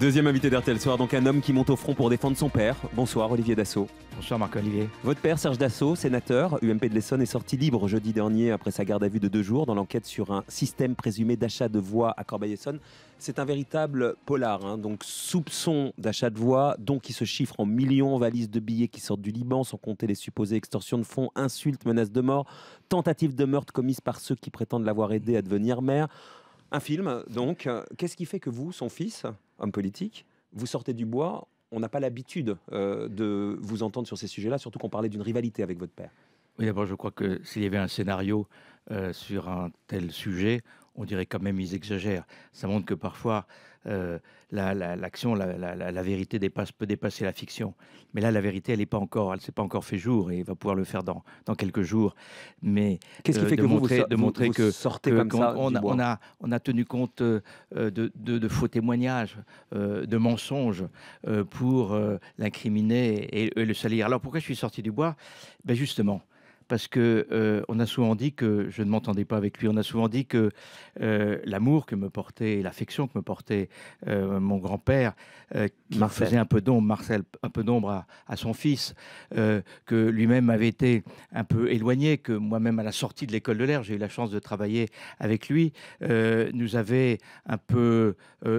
Deuxième invité d'RTL Soir, donc un homme qui monte au front pour défendre son père. Bonsoir Olivier Dassault. Bonsoir Marc-Olivier. Votre père Serge Dassault, sénateur, UMP de l'Essonne, est sorti libre jeudi dernier après sa garde à vue de deux jours dans l'enquête sur un système présumé d'achat de voix à Corbeil-Essonne. C'est un véritable polar, hein. donc soupçon d'achat de voix, dons qui se chiffrent en millions, valises de billets qui sortent du Liban, sans compter les supposées extorsions de fonds, insultes, menaces de mort, tentatives de meurtre commises par ceux qui prétendent l'avoir aidé à devenir maire. Un film, donc. Qu'est-ce qui fait que vous, son fils, homme politique, vous sortez du bois, on n'a pas l'habitude euh, de vous entendre sur ces sujets-là, surtout qu'on parlait d'une rivalité avec votre père. Oui, d'abord, je crois que s'il y avait un scénario euh, sur un tel sujet, on dirait quand même ils exagèrent. Ça montre que parfois euh, l'action, la, vérité peut dépasser la fiction. Mais là, la vérité, elle n'est pas encore, elle s'est pas encore fait jour et va pouvoir le faire dans, dans quelques jours. Mais qu'est-ce qui euh, fait de que montrer, vous, de montrer que sortez comme on, ça on, a, on, a, tenu compte euh, de, faux témoignages, de mensonges pour l'incriminer et, et, le salir. Alors pourquoi je suis sorti du bois Ben justement parce que euh, on a souvent dit que je ne m'entendais pas avec lui. On a souvent dit que euh, l'amour que me portait, l'affection que me portait euh, mon grand-père, qui faisait un peu d'ombre, Marcel, un peu d'ombre à, son fils, que lui-même avait été un peu éloigné, que moi-même à la sortie de l'école de l'air, j'ai eu la chance de travailler avec lui, nous avait un peu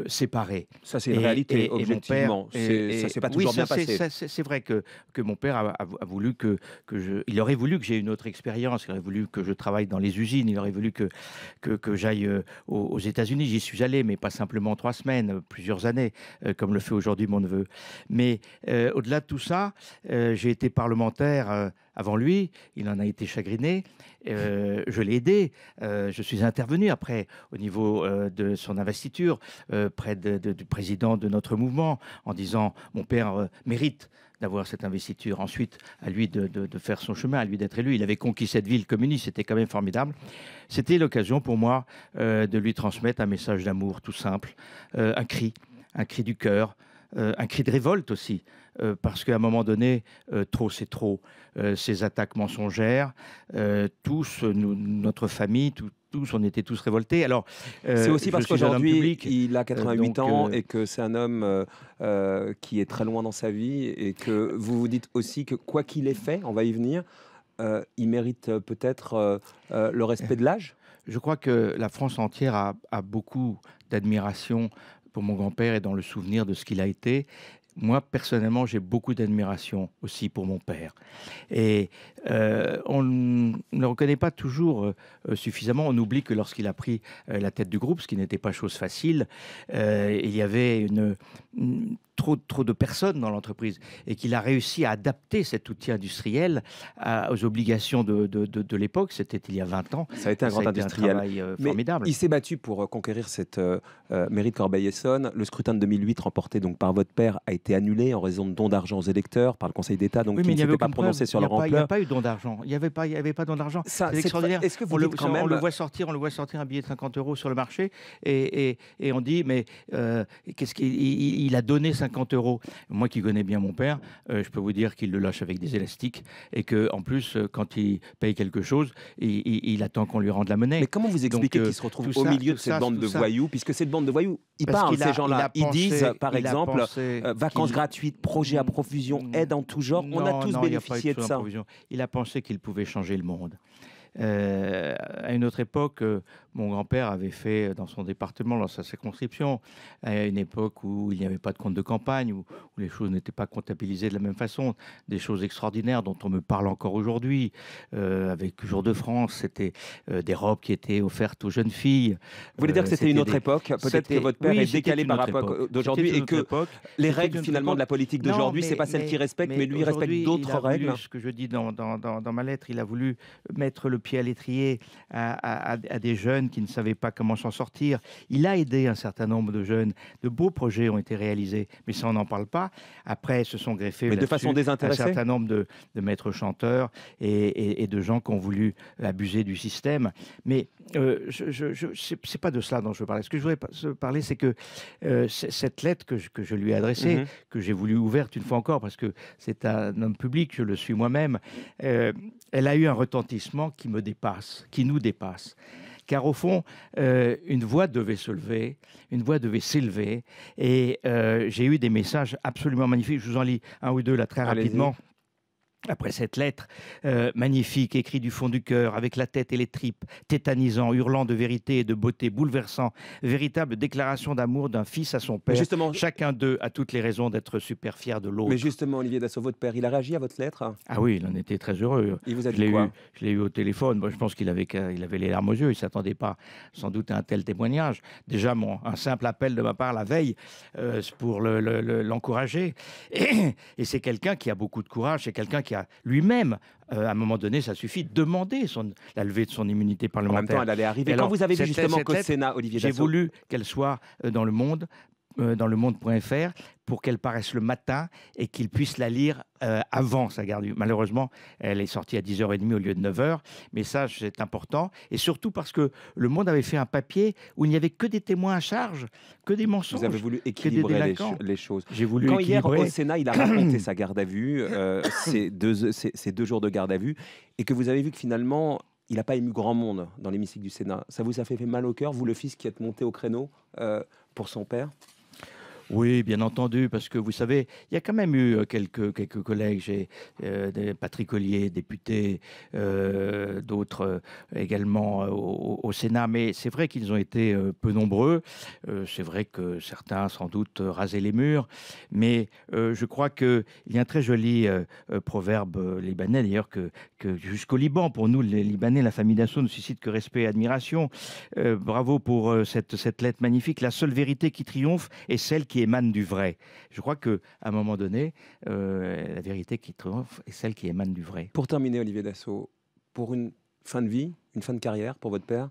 séparés. Ça c'est une réalité, et, objectivement. père, ça s'est pas toujours bien passé. C'est vrai que, que mon père a, voulu que, que je, il aurait voulu que j'ai une autre expérience. Il aurait voulu que je travaille dans les usines. Il aurait voulu que, que, j'aille euh, aux, États-Unis. J'y suis allé, mais pas simplement trois semaines, plusieurs années, euh, comme le fait aujourd'hui mon neveu. Mais euh, au-delà de tout ça, j'ai été parlementaire avant lui, il en a été chagriné. Euh, je l'ai aidé, euh, je suis intervenu après au niveau euh, de son investiture près du président de notre mouvement en disant mon père mérite d'avoir cette investiture. Ensuite, à lui de, faire son chemin, à lui d'être élu. Il avait conquis cette ville communiste, c'était quand même formidable. C'était l'occasion pour moi de lui transmettre un message d'amour tout simple, un cri, un cri du cœur, euh, un cri de révolte aussi, euh, parce qu'à un moment donné, euh, trop c'est trop. ces attaques mensongères, tous, nous, notre famille, tous, on était tous révoltés. Alors, c'est aussi parce qu'aujourd'hui, il a 88 ans et que c'est un homme qui est très loin dans sa vie et que vous vous dites aussi que quoi qu'il ait fait, on va y venir, il mérite peut-être le respect de l'âge je crois que la France entière a, a beaucoup d'admiration pour mon grand-père et dans le souvenir de ce qu'il a été. Moi, personnellement, j'ai beaucoup d'admiration aussi pour mon père. Et euh, on ne le reconnaît pas toujours euh, euh, suffisamment. On oublie que lorsqu'il a pris la tête du groupe, ce qui n'était pas chose facile, il y avait une trop, de personnes dans l'entreprise et qu'il a réussi à adapter cet outil industriel euh, aux obligations de, l'époque. C'était il y a 20 ans. Ça a été un grand industriel. Euh, formidable. il s'est battu pour euh, conquérir cette mérite mairie de Corbeil-Essonne. Le scrutin de 2008, remporté donc par votre père, a été annulé en raison de dons d'argent aux électeurs par le Conseil d'État, donc il n'y avait pas prononcé sur leur ampleur. Il n'y a pas eu dons d'argent. Il n'y avait pas, il y avait pas don d'argent. C'est extraordinaire. Est-ce que vous on, le, voit sortir, on le voit sortir un billet de 50 euros sur le marché et, on dit mais qu'est-ce qu'il il a donné 50 50 euros, moi qui connais bien mon père, euh, je peux vous dire qu'il le lâche avec des élastiques et que en plus, euh, quand il paye quelque chose, il, il, attend qu'on lui rende la monnaie. Mais comment vous expliquez euh, qu'il se retrouve au milieu de cette bande de voyous, puisque cette bande de voyous, ils parlent, il ces gens-là. Ils disent, par exemple, vacances gratuites, projets à profusion, mm. aide en tout genre. On a tous bénéficié de ça. Il a pensé qu'il pouvait changer le monde. à une autre époque, mon grand-père avait fait euh, dans son département, dans sa circonscription, à une époque où il n'y avait pas de compte de campagne, où, les choses n'étaient pas comptabilisées de la même façon, des choses extraordinaires dont on me parle encore aujourd'hui. Euh, avec Jour de France, c'était euh, des robes qui étaient offertes aux jeunes filles. Vous voulez dire que c'était une autre époque Peut-être que votre père est décalé par rapport d'aujourd'hui et que les règles finalement de la politique d'aujourd'hui, c'est pas celle qu'il respecte, mais, lui respecte d'autres règles. ce que je dis dans, dans, dans, ma lettre, il a voulu mettre le pied à l'étrier à, à des jeunes qui ne savaient pas comment s'en sortir. Il a aidé un certain nombre de jeunes. De beaux projets ont été réalisés, mais ça, on n'en parle pas. Après, se sont greffés de façon désintéressée. un certain nombre de, maîtres chanteurs et, de gens qui ont voulu abuser du système. Mais euh, je, je, pas de cela dont je veux parler. Ce que je voudrais parler, c'est que euh, cette lettre que je, lui ai adressée, mm-hmm. que j'ai voulu ouverte une fois encore, parce que c'est un homme public, je le suis moi-même, euh, elle a eu un retentissement qui me dépasse, qui nous dépasse car au fond, euh, une voix devait se lever, une voix devait s'élever, et euh, j'ai eu des messages absolument magnifiques. Je vous en lis un ou deux là très rapidement. Après cette lettre euh, magnifique, écrite du fond du cœur, avec la tête et les tripes, tétanisant, hurlant de vérité et de beauté, bouleversant, véritable déclaration d'amour d'un fils à son père. justement, Chacun d'eux a toutes les raisons d'être super fier de l'autre. Mais justement, Olivier Dassault, votre père, il a réagi à votre lettre Ah oui, il en était très heureux. Il vous a dit je l'ai quoi eu, Je l'ai eu au téléphone. Moi, je pense qu'il avait, il avait les larmes aux yeux. Il ne s'attendait pas sans doute à un tel témoignage. Déjà, un simple appel de ma part la veille euh, pour l'encourager. Le, et, et c'est quelqu'un qui a beaucoup de courage, c'est quelqu'un qui lui-même, euh, à un moment donné, ça suffit, demander son, la levée de son immunité parlementaire. En même temps, elle allait arriver. Quand vous avez vu justement qu'au Sénat, Olivier J'ai voulu qu'elle soit euh, dans le monde euh, dans le monde.fr pour qu'elle paraisse le matin et qu'il puisse la lire euh, avant sa garde. Malheureusement, elle est sortie à 10h30 au lieu de 9h, mais ça, c'est important. Et surtout parce que le monde avait fait un papier où il n'y avait que des témoins à charge, que des mensonges. Vous avez voulu équilibrer les, choses. J'ai voulu Quand hier, au Sénat, il a raconté sa garde à vue, euh, ces deux, jours de garde à vue, et que vous avez vu que finalement, il n'a pas ému grand monde dans l'hémicycle du Sénat. Ça vous a fait, mal au cœur, vous, le fils qui êtes monté au créneau euh, pour son père oui, bien entendu, parce que vous savez, il y a quand même eu euh, quelques, quelques collègues, j'ai euh, des Patrick députés, euh, d'autres également au, Sénat, mais c'est vrai qu'ils ont été peu nombreux. c'est vrai que certains, sans doute, rasaient les murs, mais je crois qu'il y a un très joli proverbe libanais, d'ailleurs, que, jusqu'au Liban, pour nous, les Libanais, la famille Dassault ne suscite que respect et admiration. bravo pour cette, cette lettre magnifique. La seule vérité qui triomphe est celle qui émane du vrai. Je crois que, à un moment donné, euh, la vérité qui triomphe est celle qui émane du vrai. Pour terminer, Olivier Dassault, pour une fin de vie, une fin de carrière pour votre père,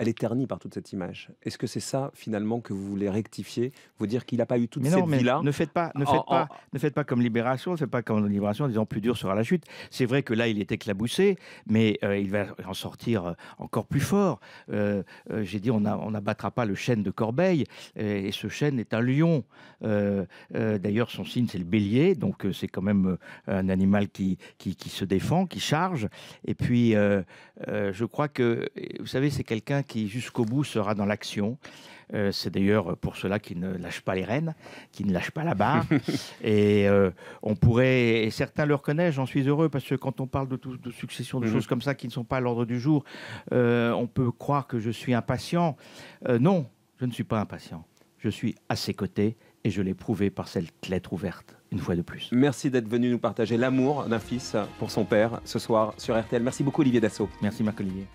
elle est ternie par toute cette image. Est-ce que c'est ça finalement que vous voulez rectifier Vous dire qu'il n'a pas eu toute cette vie-là Ne faites pas, ne faites, pas, ne faites pas comme Libération, ne faites pas comme Libération en disant plus dur sera la chute. C'est vrai que là, il est éclaboussé, mais euh, il va en sortir euh, encore plus fort. Euh, j'ai dit, on n'abattra pas le chêne de Corbeil, et, ce chêne est un lion. D'ailleurs, son signe, c'est le bélier, donc c'est quand même un animal qui, qui, se défend, qui charge. Et puis, je crois que, vous savez, c'est quelqu'un qui jusqu'au bout sera dans l'action. Euh, c'est d'ailleurs euh, pour cela qu'il ne lâche pas les rênes, qu'il ne lâche pas la barre. et euh, on pourrait, et certains le reconnaissent, j'en suis heureux, parce que quand on parle de, de succession de mhm. choses comme ça qui ne sont pas à l'ordre du jour, on peut croire que je suis impatient. non, je ne suis pas impatient. Je suis à ses côtés et je l'ai prouvé par cette lettre ouverte, une fois de plus. Merci d'être venu nous partager l'amour d'un fils pour son père ce soir sur RTL. Merci beaucoup Olivier Dassault. Merci Marc-Olivier.